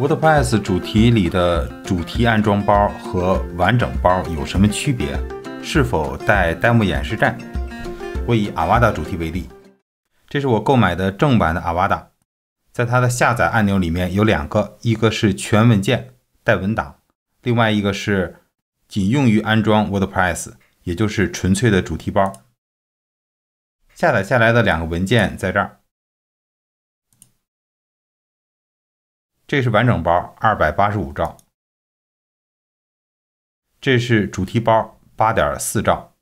WordPress 主题里的主题安装包和完整包有什么区别？是否带 demo 演示站？我以阿瓦达主题为例，这是我购买的正版的阿瓦达，在它的下载按钮里面有两个，一个是全文件带文档，另外一个是仅用于安装 WordPress，也就是纯粹的主题包。下载下来的两个文件在这儿。这是完整包，二百八十五兆。这是主题包，八点四兆。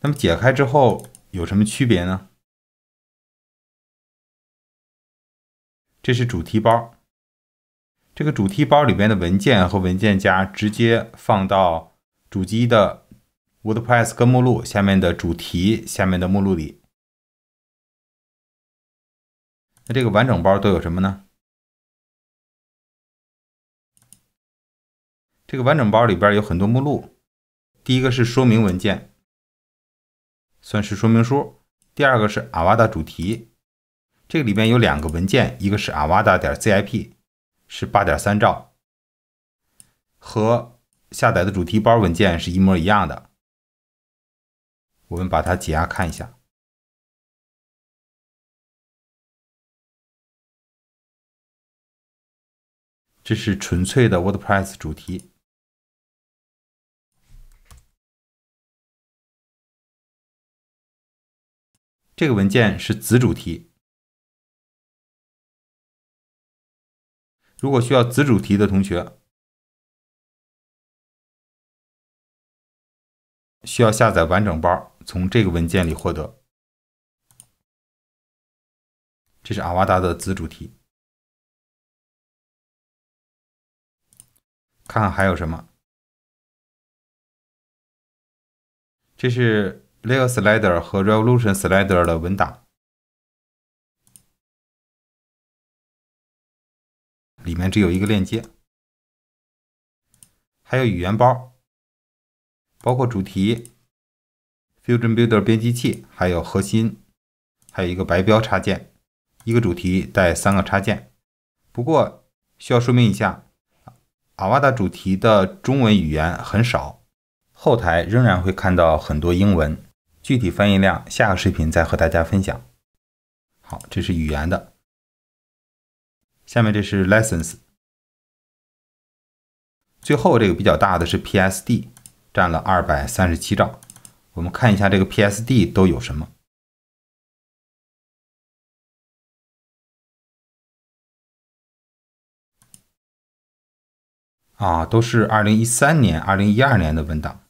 那么解开之后有什么区别呢？这是主题包，这个主题包里边的文件和文件夹直接放到主机的 WordPress 根目录下面的主题下面的目录里。那这个完整包都有什么呢？这个完整包里边有很多目录，第一个是说明文件，算是说明书；第二个是阿瓦达主题，这个里边有两个文件，一个是阿瓦达点 zip，是八点三兆，和下载的主题包文件是一模一样的。我们把它解压看一下，这是纯粹的 WordPress 主题。这个文件是子主题。如果需要子主题的同学，需要下载完整包，从这个文件里获得。这是阿瓦达的子主题。看看还有什么？这是。Leo slider 和 revolution slider 的文档，里面只有一个链接，还有语言包，包括主题 f i e n d builder 编辑器，还有核心，还有一个白标插件，一个主题带三个插件。不过需要说明一下，阿瓦达主题的中文语言很少，后台仍然会看到很多英文。具体翻译量，下个视频再和大家分享。好，这是语言的。下面这是 lessons。最后这个比较大的是 PSD，占了二百三十七兆。我们看一下这个 PSD 都有什么。啊，都是二零一三年、二零一二年的文档。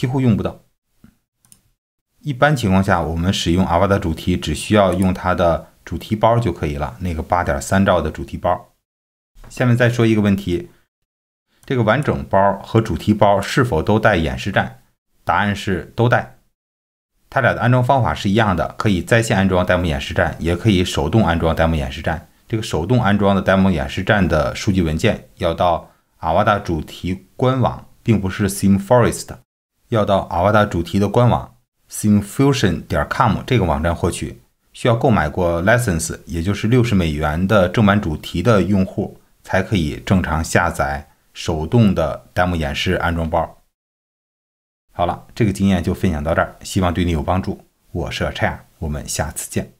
几乎用不到。一般情况下，我们使用阿瓦达主题只需要用它的主题包就可以了，那个八点三兆的主题包。下面再说一个问题：这个完整包和主题包是否都带演示站？答案是都带。它俩的安装方法是一样的，可以在线安装 demo 演示站，也可以手动安装 demo 演示站。这个手动安装的 demo 演示站的数据文件要到阿瓦达主题官网，并不是 SimForest 的。要到阿瓦达主题的官网 s i e m f u s i o n 点 com 这个网站获取，需要购买过 license，也就是六十美元的正版主题的用户，才可以正常下载手动的 demo 演示安装包。好了，这个经验就分享到这儿，希望对你有帮助。我是 c h a 我们下次见。